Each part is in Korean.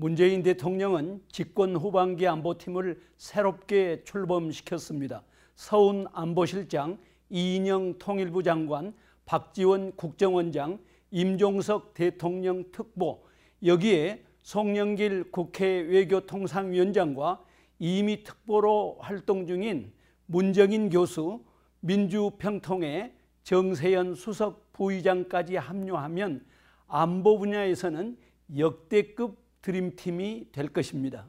문재인 대통령은 집권 후반기 안보팀을 새롭게 출범시켰습니다. 서훈 안보실장, 이인영 통일부 장관, 박지원 국정원장, 임종석 대통령 특보, 여기에 송영길 국회 외교통상위원장과 이미 특보로 활동 중인 문정인 교수, 민주평통의 정세현 수석 부의장까지 합류하면 안보 분야에서는 역대급 드림팀이 될 것입니다.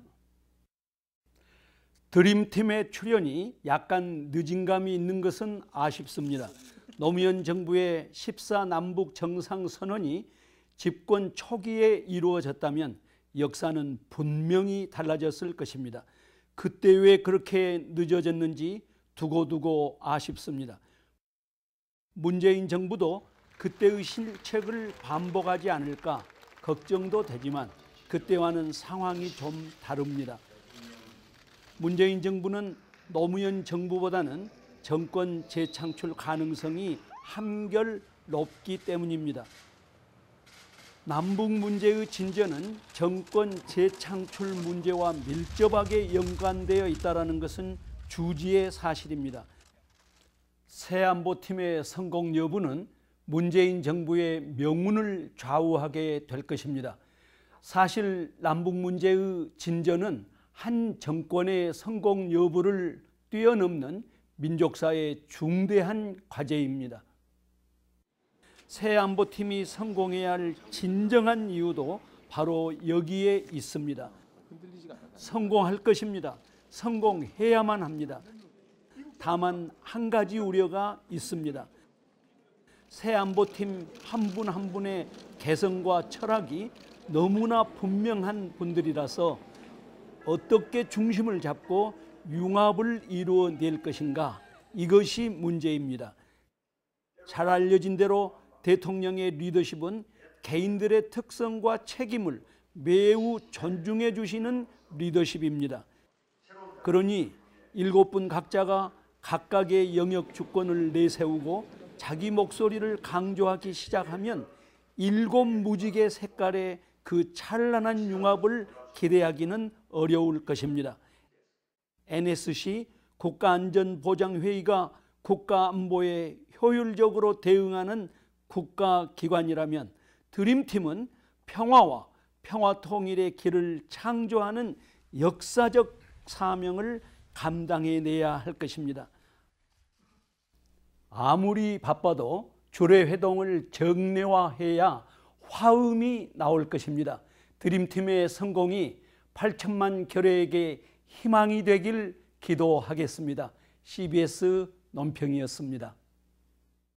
드림팀의 출연이 약간 늦은 감이 있는 것은 아쉽습니다. 노무현 정부의 14 남북 정상선언이 집권 초기에 이루어졌다면 역사는 분명히 달라졌을 것입니다. 그때 왜 그렇게 늦어졌는지 두고두고 아쉽습니다. 문재인 정부도 그때의 실책을 반복하지 않을까 걱정도 되지만 그때와는 상황이 좀 다릅니다. 문재인 정부는 노무현 정부보다는 정권 재창출 가능성이 한결 높기 때문입니다. 남북 문제의 진전은 정권 재창출 문제와 밀접하게 연관되어 있다는 것은 주지의 사실입니다. 새 안보팀의 성공 여부는 문재인 정부의 명운을 좌우하게 될 것입니다. 사실 남북 문제의 진전은 한 정권의 성공 여부를 뛰어넘는 민족사의 중대한 과제입니다. 새 안보팀이 성공해야 할 진정한 이유도 바로 여기에 있습니다. 성공할 것입니다. 성공해야만 합니다. 다만 한 가지 우려가 있습니다. 새 안보팀 한 분한 한 분의 개성과 철학이 너무나 분명한 분들이라서 어떻게 중심을 잡고 융합을 이루어낼 것인가 이것이 문제입니다. 잘 알려진 대로 대통령의 리더십은 개인들의 특성과 책임을 매우 존중해 주시는 리더십입니다. 그러니 일곱 분 각자가 각각의 영역 주권을 내세우고 자기 목소리를 강조하기 시작하면 일곱 무지개 색깔의 그 찬란한 융합을 기대하기는 어려울 것입니다. NSC 국가안전보장회의가 국가안보에 효율적으로 대응하는 국가기관이라면 드림팀은 평화와 평화통일의 길을 창조하는 역사적 사명을 감당해내야 할 것입니다. 아무리 바빠도 주례회동을 정례화해야 화음이 나올 것입니다. 드림팀의 성공이 8천만 결혜에게 희망이 되길 기도하겠습니다. CBS 논평이었습니다.